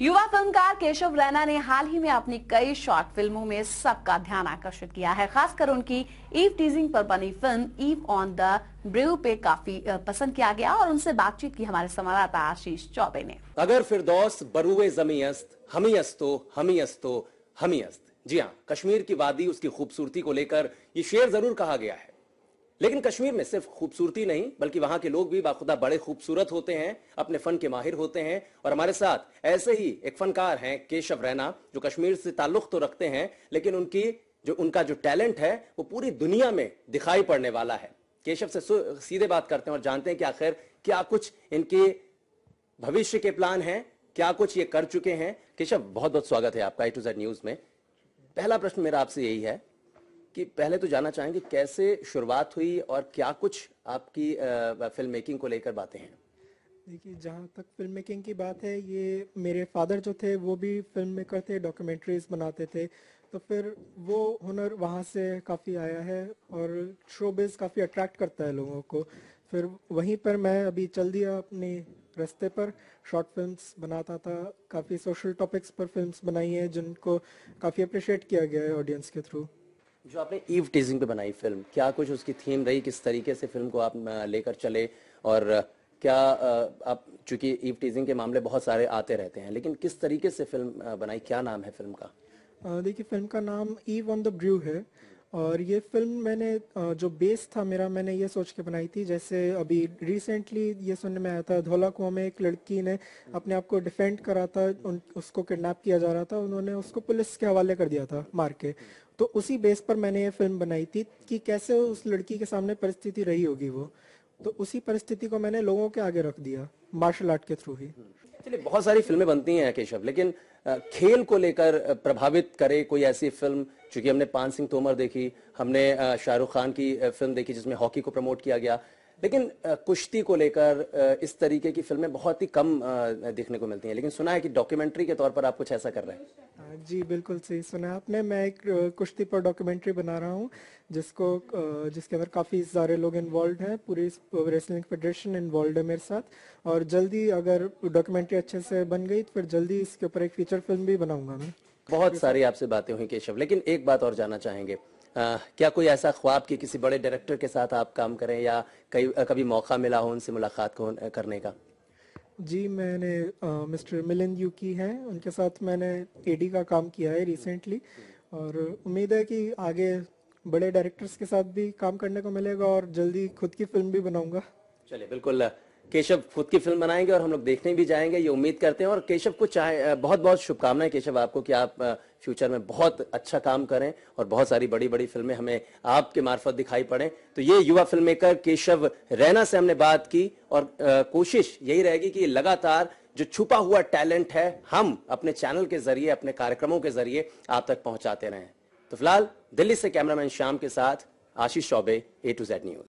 युवा फिल्मकार केशव रैना ने हाल ही में अपनी कई शॉर्ट फिल्मों में सबका ध्यान आकर्षित किया है खासकर उनकी ईव टीजिंग पर बनी film Eve on the brave पे काफी पसंद किया गया और उनसे बातचीत की हमारे संवाददाता आशीष चौबे ने अगर फिर दोस्त बरुए हमी अस्तो हमी अस्त जी हाँ कश्मीर की वादी उसकी खूबसूरती को लेकर ये शेर जरूर कहा गया है लेकिन कश्मीर में सिर्फ खूबसूरती नहीं बल्कि वहां के लोग भी बाखुदा बड़े खूबसूरत होते हैं अपने फन के माहिर होते हैं और हमारे साथ ऐसे ही एक फनकार हैं केशव रैना जो कश्मीर से ताल्लुक तो रखते हैं लेकिन उनकी जो उनका जो टैलेंट है वो पूरी दुनिया में दिखाई पड़ने वाला है केशव से सीधे बात करते हैं और जानते हैं कि आखिर क्या कुछ इनके भविष्य के प्लान हैं क्या कुछ ये कर चुके हैं केशव बहुत बहुत स्वागत है आपका ए टू जेड न्यूज में पहला प्रश्न मेरा आपसे यही है कि पहले तो जानना चाहेंगे कैसे शुरुआत हुई और क्या कुछ आपकी फिल्म मेकिंग को लेकर बातें हैं देखिए जहाँ तक फिल्म मेकिंग की बात है ये मेरे फादर जो थे वो भी फिल्म मेकर थे डॉक्यूमेंट्रीज बनाते थे तो फिर वो हुनर वहाँ से काफ़ी आया है और शोबिज काफ़ी अट्रैक्ट करता है लोगों को फिर वहीं पर मैं अभी चल दिया अपने रास्ते पर शॉर्ट फिल्म्स बनाता था काफ़ी सोशल टॉपिक्स पर फिल्म्स बनाई हैं जिनको काफ़ी अप्रिशिएट किया गया है ऑडियंस के थ्रू जो आपने ईव टीजिंग पे बनाई फिल्म क्या कुछ उसकी थीम रही किस तरीके से फिल्म को आप लेकर चले और क्या आप चूंकि ईव टीजिंग के मामले बहुत सारे आते रहते हैं लेकिन किस तरीके से फिल्म बनाई क्या नाम है फिल्म का देखिए फिल्म का नाम ईव ऑन द ब्रू है और ये फिल्म मैंने जो बेस था मेरा मैंने ये सोच के बनाई थी जैसे अभी रिसेंटली ये सुनने में आया था धोला कुआ में एक लड़की ने अपने आप को डिफेंड करा था उन, उसको किडनैप किया जा रहा था उन्होंने उसको पुलिस के हवाले कर दिया था मार के तो उसी बेस पर मैंने ये फिल्म बनाई थी कि कैसे उस लड़की के सामने परिस्थिति रही होगी वो तो उसी परिस्थिति को मैंने लोगों के आगे रख दिया मार्शल आर्ट के थ्रू ही चलिए बहुत सारी फिल्में बनती हैं केशव लेकिन खेल को लेकर प्रभावित करे कोई ऐसी फिल्म चूंकि हमने पान सिंह तोमर देखी हमने शाहरुख खान की फिल्म देखी जिसमें हॉकी को प्रमोट किया गया लेकिन कुश्ती को लेकर इस तरीके की फिल्में बहुत ही कम देखने को मिलती हैं लेकिन सुना है कि डॉक्यूमेंट्री के तौर पर आप कुछ ऐसा कर रहे हैं हाँ जी बिल्कुल सही सुना आपने मैं एक कुश्ती पर डॉक्यूमेंट्री बना रहा हूँ जिसको जिसके अंदर काफ़ी सारे लोग इन्वॉल्व हैं पूरी रेसलिंग फेडरेशन इन्वॉल्व है मेरे साथ और जल्दी अगर डॉक्यूमेंट्री अच्छे से बन गई तो फिर जल्दी इसके ऊपर एक फीचर फिल्म भी बनाऊंगा मैं बहुत सारी आपसे बातें हुई केशव लेकिन एक बात और जानना चाहेंगे आ, क्या कोई ऐसा ख्वाब कि किसी बड़े डायरेक्टर के साथ आप काम करें या कई कभी मौका मिला हो उनसे मुलाकात को करने का जी मैंने आ, मिस्टर मिलन यू की हैं उनके साथ मैंने एडी का काम किया है रिसेंटली और उम्मीद है कि आगे बड़े डायरेक्टर्स के साथ भी काम करने को मिलेगा और जल्दी खुद की फिल्म भी बनाऊंगा चलिए बिल्कुल केशव खुद की फिल्म बनाएंगे और हम लोग देखने भी जाएंगे ये उम्मीद करते हैं और केशव को चाहे बहुत बहुत शुभकामनाएं केशव आपको कि आप फ्यूचर में बहुत अच्छा काम करें और बहुत सारी बड़ी बड़ी फिल्में हमें आपके मार्फत दिखाई पड़े तो ये युवा फिल्म मेकर केशव रैना से हमने बात की और कोशिश यही रहेगी कि लगातार जो छुपा हुआ टैलेंट है हम अपने चैनल के जरिए अपने कार्यक्रमों के जरिए आप तक पहुंचाते रहें तो फिलहाल दिल्ली से कैमरामैन श्याम के साथ Ashish Chaubey A to Z news